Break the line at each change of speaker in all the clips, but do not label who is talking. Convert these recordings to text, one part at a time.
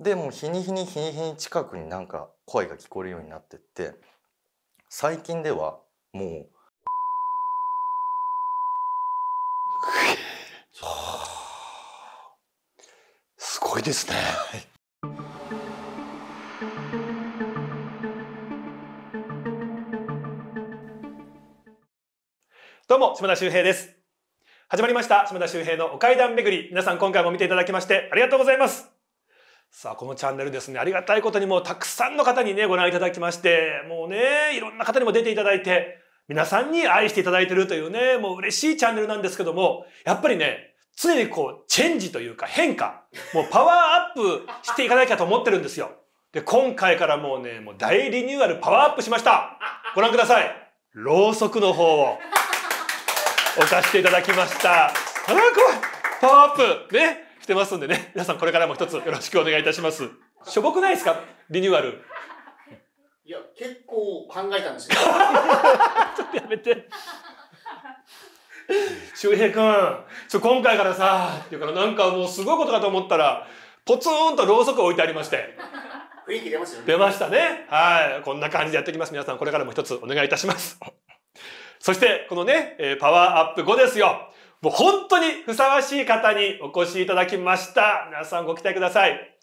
でも日に日に日に日に近くになんか声が聞こえるようになってって最近ではもう
すごいですねどうも島田秀平です始まりました島田秀平のお階段巡り皆さん今回も見ていただきましてありがとうございますさあ、このチャンネルですね、ありがたいことにもうたくさんの方にね、ご覧いただきまして、もうね、いろんな方にも出ていただいて、皆さんに愛していただいてるというね、もう嬉しいチャンネルなんですけども、やっぱりね、常にこう、チェンジというか変化、もうパワーアップしていかなきゃと思ってるんですよ。で、今回からもうね、もう大リニューアルパワーアップしました。ご覧ください。ろうそくの方を置 かせていただきました。あら、怖い。パワーアップ。ね。してますんでね、皆さんこれからも一つよろしくお願いいたします。しょぼくないですかリニューアル。
いや、結構考えたんですよ。ちょっとやめて。
周平君、ちょ、今回からさ、っていうからなんかもうすごいことかと思ったら、ポツンとろうそく置いてありまして。雰囲気出ましたね。出ましたね。はい。こんな感じでやっていきます。皆さんこれからも一つお願いいたします。そして、このね、パワーアップ後ですよ。もう本当にふさわしい方にお越しいただきました。皆さんご期待ください。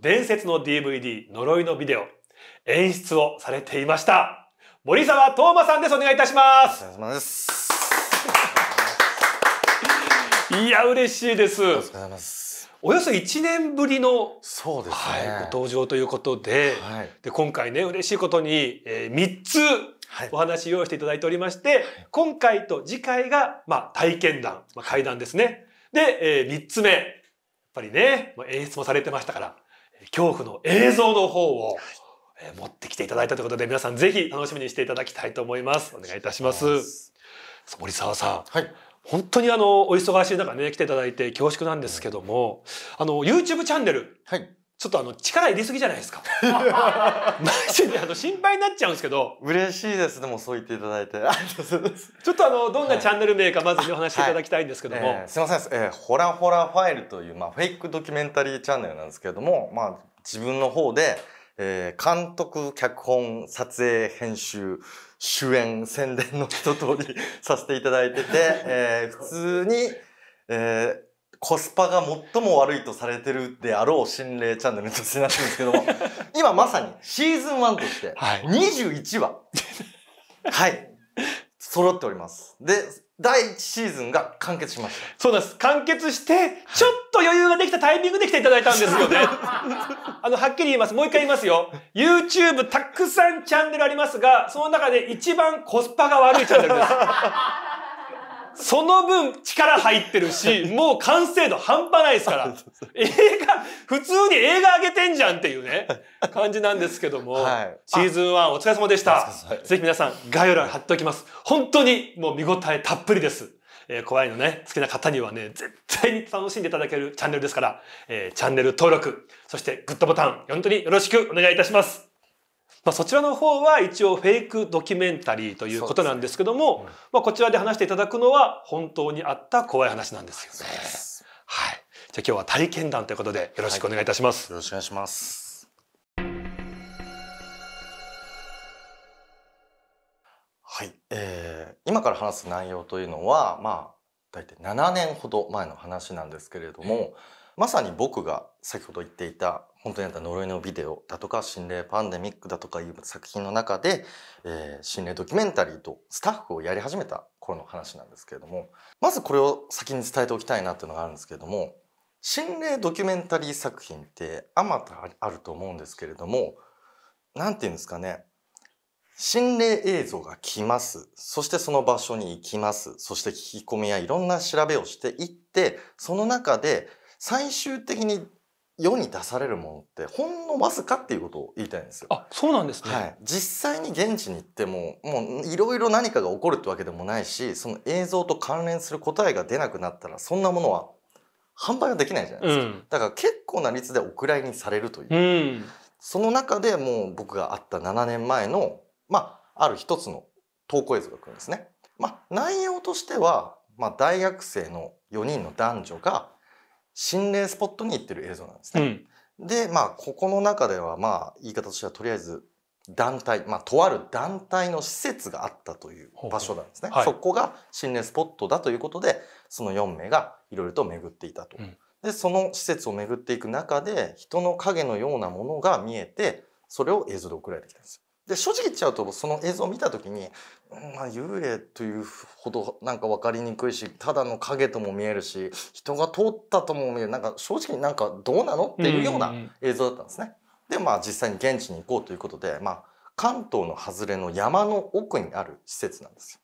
伝説の DVD、呪いのビデオ、演出をされていました。森沢東馬さんです。お願いいたします。お願いします。いや、嬉しいです。ますおよそ1年ぶりの、そうですね、はい、ご登場ということで、はい、で今回ね、嬉しいことに、えー、3つお話用意していただいておりまして、今回と次回が、まあ、体験談、まあ、会談ですね。で、えー、3つ目。やっぱりね、演出もされてましたから、恐怖の映像の方を、えー、持ってきていただいたということで、皆さんぜひ楽しみにしていただきたいと思います。お願いいたします。森沢さん。はい。本当にあのお忙しい中ね来ていただいて恐縮なんですけども、あの YouTube チャンネル、はい、ちょっとあの、力入れすぎじゃないですか。マジであの、心配になっちゃうんですけど。嬉しいです、でもそう言っていただいて。ちょっとあの、どんなチャンネル名かまずお話しいただきたいんですけども。はいえー、
すいません、えー、ホラホラファイルという、まあ、フェイクドキュメンタリーチャンネルなんですけれども、まあ、自分の方で、えー、監督、脚本、撮影、編集、主演、宣伝の一通りさせていただいてて、えー、普通に、えー、コスパが最も悪いとされてるであろう心霊チャンネルと写真なんですけども、今まさにシーズン1として、21話、はい、はい、揃っております。で、第1シーズンが完結しま
した。そうです。完結して、ちょっと余裕ができたタイミングで来ていただいたんですよね。あの、はっきり言います。もう一回言いますよ。YouTube たくさんチャンネルありますが、その中で一番コスパが悪いチャンネルです。その分力入ってるし、もう完成度半端ないですから。映画、普通に映画上げてんじゃんっていうね、感じなんですけども、はい、シーズン1お疲れ様でした。ぜひ皆さん概要欄貼っておきます。本当にもう見応えたっぷりです。えー、怖いのね、好きな方にはね、絶対に楽しんでいただけるチャンネルですから、えー、チャンネル登録、そしてグッドボタン、本当によろしくお願いいたします。まあ、そちらの方は一応フェイクドキュメンタリーということなんですけども、ねうん、まあ、こちらで話していただくのは本当にあった怖い話なんですよね。はい。じゃあ今日は体験談ということでよろしくお願いいたします。はい、よろしくお願いします。
はい、えー、今から話す内容というのはまあ大体7年ほど前の話なんですけれども、うんまさに僕が先ほど言っていた本当にあった呪いのビデオだとか心霊パンデミックだとかいう作品の中で、えー、心霊ドキュメンタリーとスタッフをやり始めた頃の話なんですけれどもまずこれを先に伝えておきたいなっていうのがあるんですけれども心霊ドキュメンタリー作品ってあまたあると思うんですけれども何て言うんですかね心霊映像が来ますそしてその場所に行きますそして聞き込みやいろんな調べをしていってその中で最終的に世に出されるものってほんのわずかっていうことを言いたいんですよ。あそうなんですね、はい、実際に現地に行ってももういろいろ何かが起こるってわけでもないしその映像と関連する答えが出なくなったらそんなものは販売はできないじゃないですか、うん、だから結構な率でお蔵入りにされるという、うん、その中でもう僕があった7年前の、まあ、ある一つの投稿映像が来るんですね。まあ、内容としては、まあ、大学生の4人の男女が心霊スポットに行ってる映像なんですね。うん、でまあここの中ではまあ言い方としてはとりあえず団体、まあ、とある団体の施設があったという場所なんですね。ほうほうそこが心霊スポットだということでその4名がいろいろと巡っていたと。うん、でその施設を巡っていく中で人の影のようなものが見えてそれを映像で送られてきたんですよ。で正直言っちゃうとその映像を見た時に、まあ、幽霊というほどなんか分かりにくいしただの影とも見えるし人が通ったとも見えるなんか正直なんかどうなのっていうような映像だったんですね。でまあ実際に現地に行こうということで、まあ、関東の外れの山の奥にある施設なんですよ。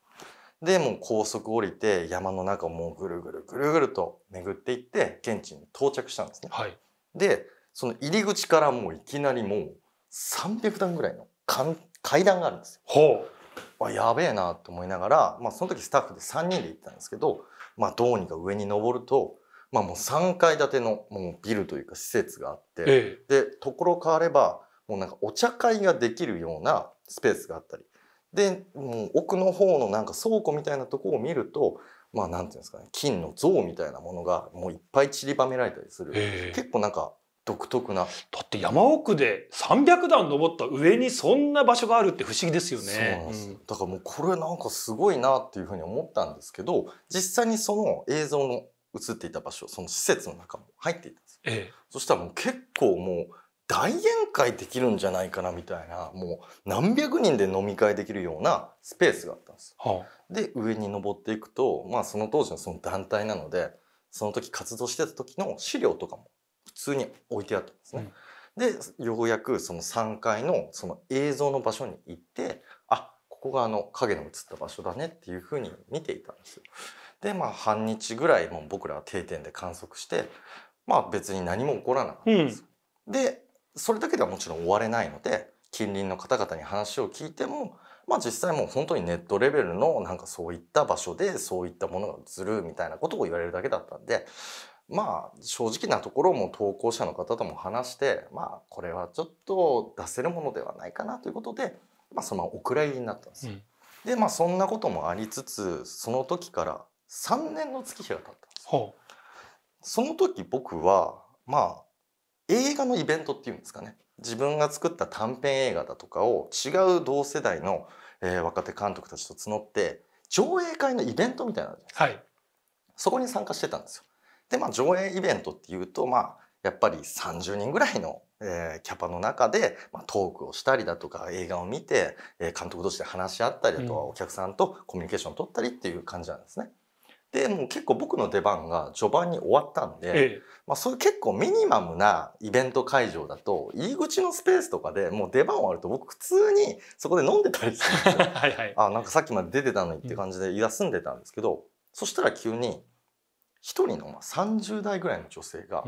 でもう高速降りて山の中をもうぐるぐるぐるぐると巡っていって現地に到着したんですね。はい、でその入り口からもういきなりもう300段ぐらいの階段があるんですよ。ほやべえなと思いながら、まあ、その時スタッフで3人で行ったんですけど、まあ、どうにか上に登ると、まあ、もう3階建てのもうビルというか施設があって、ええ、でところ変わればもうなんかお茶会ができるようなスペースがあったりでもう奥の方のなんか倉庫みたいなとこを見ると金の像みたいなものがもういっぱい散りばめられたりする、えー、結構なんか独特な。だって山奥で300段登った上にそんな場所があるって不思議ですよね。うん、だからもうこれなんかすごいなっていうふうに思ったんですけど、実際にその映像の映っていた場所、その施設の中も入っていたんです、ええ、そしたらもう結構もう大宴会できるんじゃないかなみたいな、もう何百人で飲み会できるようなスペースがあったんです。はあ、で、上に登っていくと、まあその当時のその団体なので、その時活動してた時の資料とかも通に置いてあったんですね。うん、でようやくその3階のその映像の場所に行ってあここがあの影の映った場所だねっていうふうに見ていたんですよ。でまあ半日ぐらいもう僕らは定点で観測してまあ別に何も起こらなかったんです。うん、でそれだけではもちろん終われないので近隣の方々に話を聞いてもまあ、実際もう本当にネットレベルのなんかそういった場所でそういったものが映るみたいなことを言われるだけだったんでまあ正直なところも投稿者の方とも話してまあこれはちょっと出せるものではないかなということで、まあ、そのお蔵入りになったんですよ。うん、でまあそんなこともありつつその時から3年の月日が経ったんですよ。その時僕はまあ映画のイベントっていうんですかね自分が作った短編映画だとかを違う同世代の、えー、若手監督たちと募って上映会のイベントみたいなのじゃないですか、はい、そこに参加してたんですよ。でまあ上映イベントっていうとまあやっぱり30人ぐらいの、えー、キャパの中で、まあ、トークをしたりだとか映画を見て、えー、監督同士で話し合ったりだとか、うん、お客さんとコミュニケーションを取ったりっていう感じなんですね。でもう結構僕の出番が序盤に終わったんで、ええ、まあ、そういう結構ミニマムなイベント会場だと入り口のスペースとかでもう出番終わると僕普通にそこで飲んでたりするんですよ。はいはい、あなんかさっきまで出てたのにって感じで休んでたんですけど、うん、そしたら急に「一人の30代ぐらいの女性が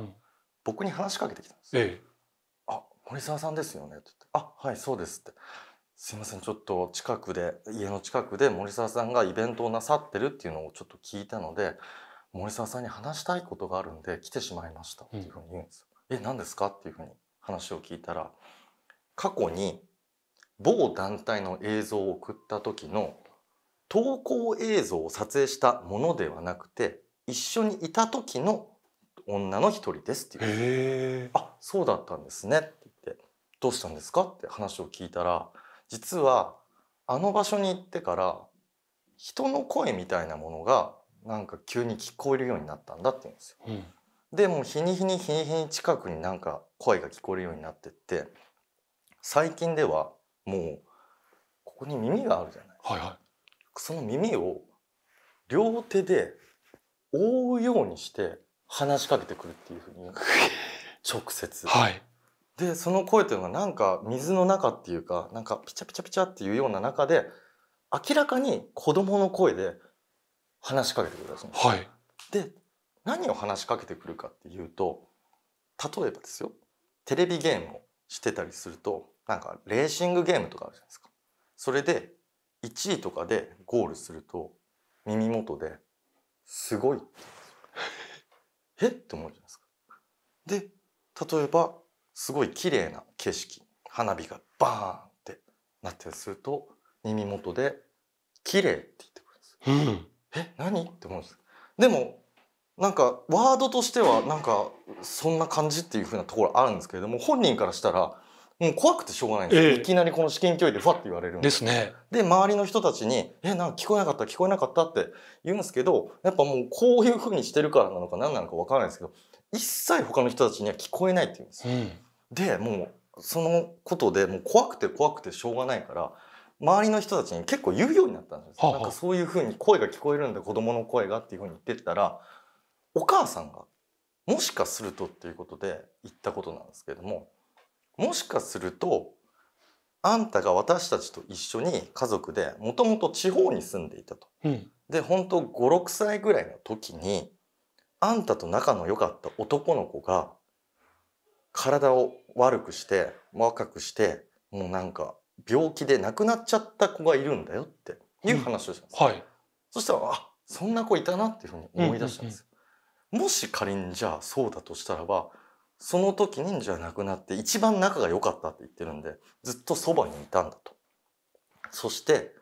僕に話しかけてきたんです、あ森沢さんですよね」って言って「あはいそうです」って「すいませんちょっと近くで家の近くで森沢さんがイベントをなさってるっていうのをちょっと聞いたので森沢さんに話したいことがあるんで来てしまいました」っていうふうに言うんですよ。うん、え何ですかっていうふうに話を聞いたら過去に某団体の映像を送った時の投稿映像を撮影したものではなくて一緒にいた時の女の一人ですっていうあそうだったんですねって言ってどうしたんですかって話を聞いたら実はあの場所に行ってから人の声みたいなものがなんか急に聞こえるようになったんだって言うんですよ。うん、でも日に日に日に日に近くになんか声が聞こえるようになってって最近ではもうここに耳があるじゃない。はいはい、その耳を両手で覆うようにして話しかけてくるっていうふうに直接。はいでその声というのはなんか水の中っていうかなんかピチャピチャピチャっていうような中で明らかに子供の声で話しかけてくるんですね。はい、で何を話しかけてくるかっていうと例えばですよテレビゲームをしてたりするとなんかレーシングゲームとかあるじゃないですか。それで1位とかでゴールすると耳元ですごい。えって思うじゃないですか。で、例えば、すごい綺麗な景色、花火がバーンってなったりすると、耳元で、綺麗って言ってくるんです。え、何って思うんです。でも、なんか、ワードとしては、なんか、そんな感じっていうふうなところあるんですけれども、本人からしたら、もう怖くてしょうがないんですよ、えー、いきなりこの試験教育でふわって言われるんですねで周りの人たちに「えなんか聞こえなかった聞こえなかった」って言うんですけどやっぱもうこういうふうにしてるからなのか何なのか分からないですけど一切他の人たちには聞こえないって言うんですよ、うん、でもうそのことでもう怖くて怖くてしょうがないから周りの人たちに結構言うようになったんですよ、はあ、なんかそういうふうに声が聞こえるんで子供の声がっていうふうに言ってったらお母さんがもしかするとっていうことで言ったことなんですけれどももしかするとあんたが私たちと一緒に家族でもともと地方に住んでいたと。うん、で本当56歳ぐらいの時にあんたと仲の良かった男の子が体を悪くして若くしてもうなんか病気で亡くなっちゃった子がいるんだよっていう話をしたんです、うん、はい、そしたらあそんな子いたなっていうふうに思い出したんです、うんうんうん、もし仮にじゃあそうだとしたらばその時にじゃなくなって一番仲が良かったって言ってるんでずっとそばにいたんだとそして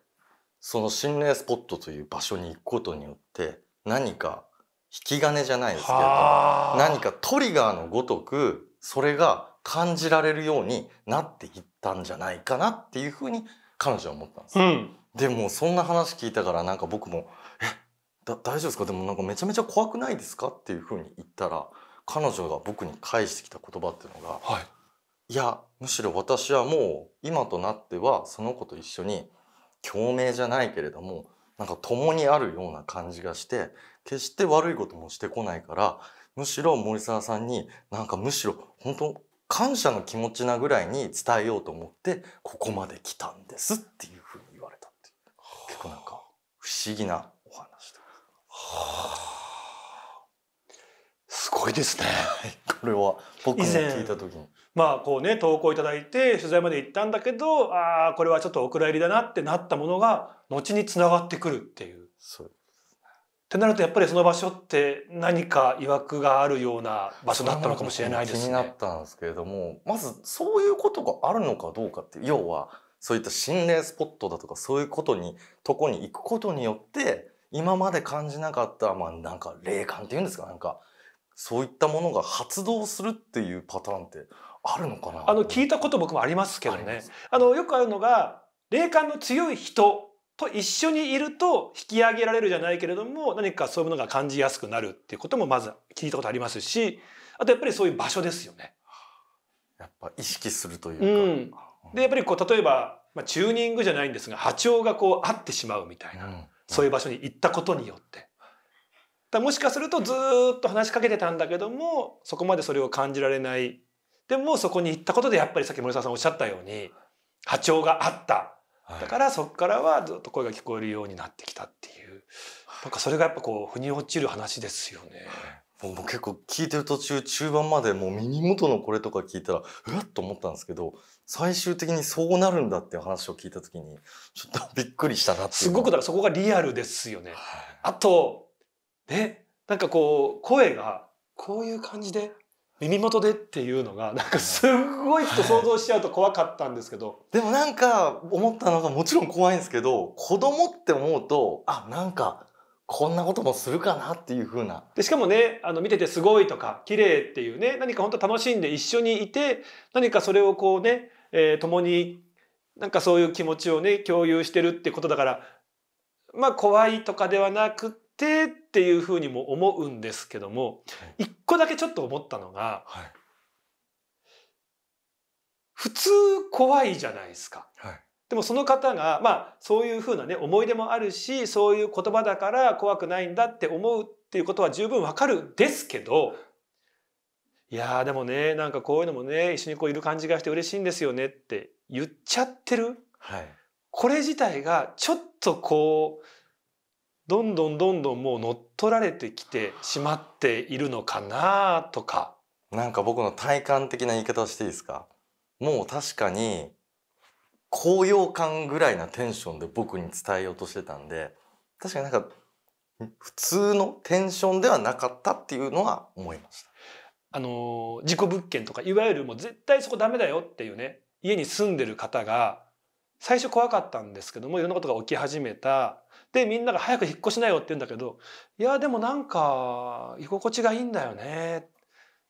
その心霊スポットという場所に行くことによって何か引き金じゃないですけど何かトリガーのごとくそれが感じられるようになっていったんじゃないかなっていうふうに彼女は思ったんです、うん、でもそんな話聞いたからなんか僕も「えだ大丈夫ですかでもなんかめちゃめちゃ怖くないですか?」っていうふうに言ったら彼女が僕に返してきた言葉っていうのが、はい、いやむしろ私はもう今となってはその子と一緒に共鳴じゃないけれどもなんか共にあるような感じがして決して悪いこともしてこないからむしろ森澤さんになんかむしろ本当感謝の気持ちなぐらいに伝えようと思ってここまで来たんですっていうふうに言われたっていう結構なんか不思議なお話ではあすごいですね。これは僕も聞いた時に。
まあこうね投稿いただいて取材まで行ったんだけどああこれはちょっとお蔵入りだなってなったものが後につながってくるっていう。そうってなるとやっぱりその場所って何か曰くがあるような場所だったのかもしれないですね。気になっ
たんですけれどもまずそういうことがあるのかどうかって要はそういった心霊スポットだとかそういうことにとこに行くことによって今まで感じなかったまあなんか霊感っていうんですかなんかそういったものが発動するっていうパターンってあるのか
なあの聞いたこと僕もありますけどねあのよくあるのが霊感の強い人と一緒にいると引き上げられるじゃないけれども何かそういうものが感じやすくなるっていうこともまず聞いたことありますしあとやっぱりそういう場所ですよね。やっぱ
意識すると
いうか、うん、でやっぱりこう例えば、まあ、チューニングじゃないんですが波長がこう合ってしまうみたいな、うん、そういう場所に行ったことによってだもしかするとずっと話しかけてたんだけどもそこまでそれを感じられないでもそこに行ったことでやっぱりさっき森澤さんおっしゃったように波長があっただからそこからはずっと声が聞こえるようになってきたっていうなんかそれがやっぱこう腑に落ちる話ですよね。
もう結構聞いてる途中中盤までもう耳元のこれとか聞いたらうわっと思ったんですけど最終的にそうなるんだっていう話を聞いた時にちょっとびっくり
したなってすごくだからそこがリアルですよね。はい、あとね、なんかこう声がこういう感じで耳元でっていうのがなんかすごいと想像しちゃうと怖かったんですけど、はい、でもなんか思ったのがもちろん怖いんですけど
子供って思うとあなんかこんなこともするかなっていう風なでしか
もねあの見ててすごいとか綺麗っていうね何か本当楽しんで一緒にいて何かそれをこうね、えー、共になんかそういう気持ちをね共有してるってことだからまあ怖いとかではなくてっていうふうにも思うんですけども、はい、1個だけちょっと思ったのが、はい、普通怖いじゃないですか。はいでもその方が、まあ、そういうふうなね、思い出もあるし、そういう言葉だから怖くないんだって思うっていうことは十分わかるですけど、いやでもね、なんかこういうのもね、一緒にこういる感じがして嬉しいんですよねって言っちゃってる。はい。これ自体がちょっとこう、どんどんどんどんもう乗っ取られてきてしまっているのかなとか。なんか僕の体感的な言い方をしていいですか
もう確かに高揚感ぐらいなテンションで僕に伝えようとしてたんで確かになんか普通のテンションではなかっ
たっていうのは思いました。あの事故物件とかいわゆるもう絶対そこダメだよっていうね家に住んでる方が最初怖かったんですけどもいろんなことが起き始めたでみんなが早く引っ越しなよって言うんだけどいやでもなんか居心地がいいんだよね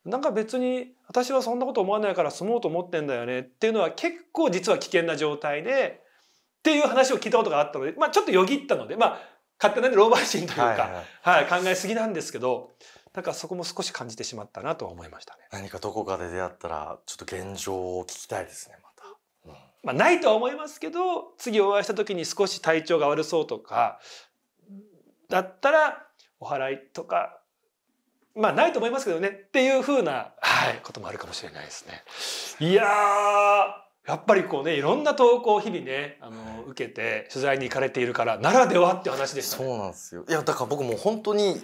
なんか別に私はそんなこと思わないから住もうと思ってんだよねっていうのは結構実は危険な状態でっていう話を聞いたことがあったので、まあ、ちょっとよぎったので、まあ、勝手な老婆心というか、はい、はいはい、考えすぎなんですけどなんかそこも少し感じてしまったなと思いましたね。
何かどこかで出会ったらちょっと現状
を聞きたいですね。まあ、ないとは思いますけど次お会いした時に少し体調が悪そうとかだったらお祓いとかまあないと思いますけどねっていうふうな、はい、こともあるかもしれないですね。いややっぱりこうねいろんな投稿を日々ねあの、受けて取材に行かれているからならではって話でした、
ね、そうなんですよいやだから僕も本当に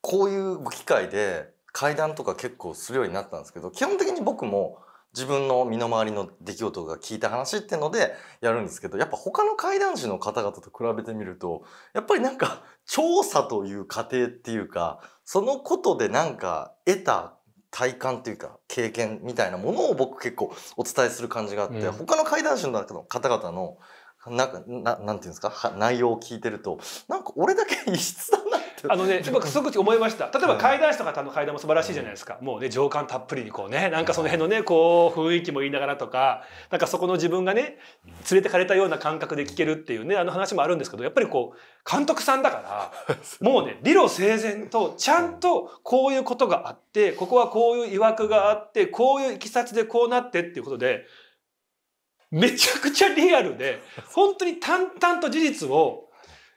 こういう機会で会談とか結構するようになったんですけど基本的に僕も自分の身の回りの出来事が聞いた話ってのでやるんですけどやっぱ他の怪談師の方々と比べてみるとやっぱりなんか調査という過程っていうかそのことでなんか得た体感というか経験みたいなものを僕結構お伝えする感じがあって、うん、他の怪談師の方々のなんかななんていうんですか内容を聞いてるとなん
か俺だけ異質だ あのね 僕すごく思いました例えば階段下とかの階段も素晴らしいじゃないですか、もうね情感たっぷりにこうねなんかその辺のねこう雰囲気も言いながらとかなんかそこの自分がね連れてかれたような感覚で聞けるっていうねあの話もあるんですけどやっぱりこう監督さんだから もうね理路整然とちゃんとこういうことがあってここはこういういわくがあってこういういきさつでこうなってっていうことでめちゃくちゃリアルで本当に淡々と事実を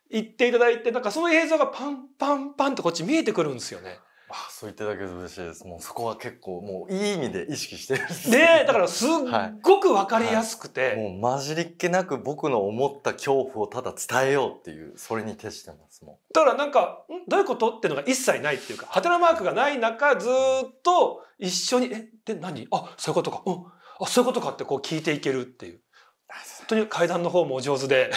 行っていただいて、なんかその映像がパンパンパンってこっち見えてくるんですよね。
あそう言っていただけると嬉しいです。もうそこは結構もういい意味で意識してる
ね。だからすっごくわかりやす
くて、はいはい、もう混じりっけなく僕の思った恐怖をただ伝えようっていう、それに徹してます。も
だからなんか、んどういうことっていうのが一切ないっていうか、ハテナマークがない中、ずっと一緒に、え、で何あ、そういうことか。うん。あ、そういうことかってこう聞いていけるっていう。当に階段の方もお上手で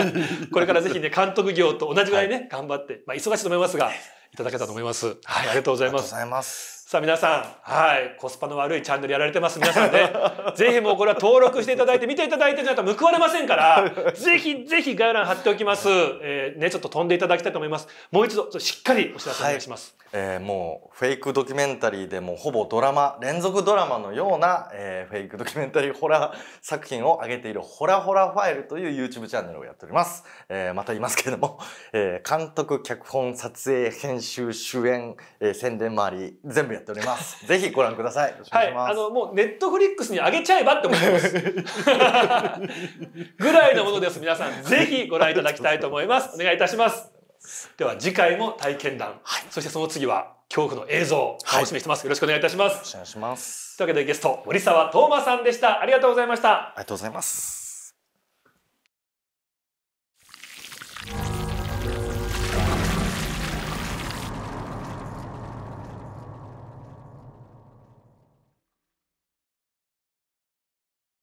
これからぜひね、監督業と同じぐらいね、はい、頑張って、まあ、忙しいと思いますが、いただけたと思います。はい、ありがとうございます。ありがとうございます。さあ皆さん、はい、コスパの悪いチャンネルやられてます皆さんね。ぜひもうこれは登録していただいて、見ていただいてないと報われませんから、ぜひぜひ概要欄貼っておきます。えー、ね、ちょっと飛んでいただきたいと思います。もう一度、しっかりお知らせお願いします。
はい、えー、もう、フェイクドキュメンタリーでもほぼドラマ、
連続ドラマのような、
えー、フェイクドキュメンタリーホラー作品を上げているホラホラファイルという YouTube チャンネルをやっております。えー、また言いますけれども、えー、監督、脚本、撮影、編集、主演、えー、宣伝周り、全部やってっております。ぜひご覧ください。いはい、あの
もうネットフリックスに上げちゃえばって思います。ぐらいのものです。皆さんぜひご覧いただきたいと思います。お願いいたします。では次回も体験談、はい、そしてその次は恐怖の映像をしみしてます、はい、よろしくお願いいたしますお願いしますというわけでゲスト森沢東馬さんでしたありがとうございましたありが
とうございます